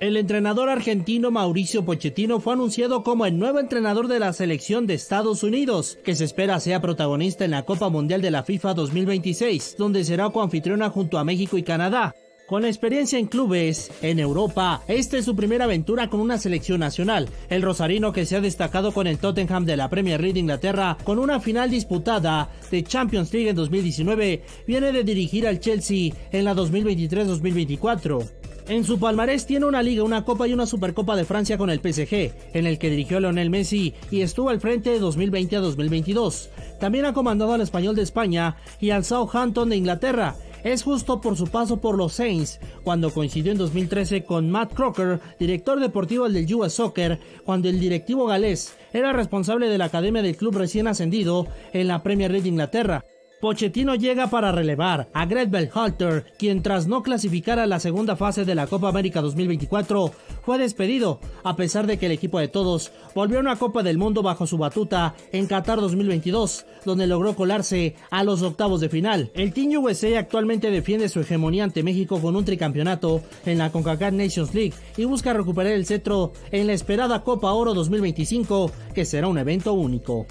El entrenador argentino Mauricio Pochettino fue anunciado como el nuevo entrenador de la selección de Estados Unidos, que se espera sea protagonista en la Copa Mundial de la FIFA 2026, donde será coanfitriona junto a México y Canadá. Con experiencia en clubes en Europa, esta es su primera aventura con una selección nacional. El rosarino que se ha destacado con el Tottenham de la Premier League de Inglaterra con una final disputada de Champions League en 2019, viene de dirigir al Chelsea en la 2023-2024. En su palmarés tiene una liga, una copa y una supercopa de Francia con el PSG, en el que dirigió a Lionel Messi y estuvo al frente de 2020 a 2022. También ha comandado al Español de España y al Southampton de Inglaterra. Es justo por su paso por los Saints, cuando coincidió en 2013 con Matt Crocker, director deportivo del US Soccer, cuando el directivo galés era responsable de la academia del club recién ascendido en la Premier League de Inglaterra. Pochettino llega para relevar a Gretbel Halter quien tras no clasificar a la segunda fase de la Copa América 2024 fue despedido, a pesar de que el equipo de todos volvió a una Copa del Mundo bajo su batuta en Qatar 2022, donde logró colarse a los octavos de final. El Team USA actualmente defiende su hegemonía ante México con un tricampeonato en la CONCACAF Nations League y busca recuperar el cetro en la esperada Copa Oro 2025, que será un evento único.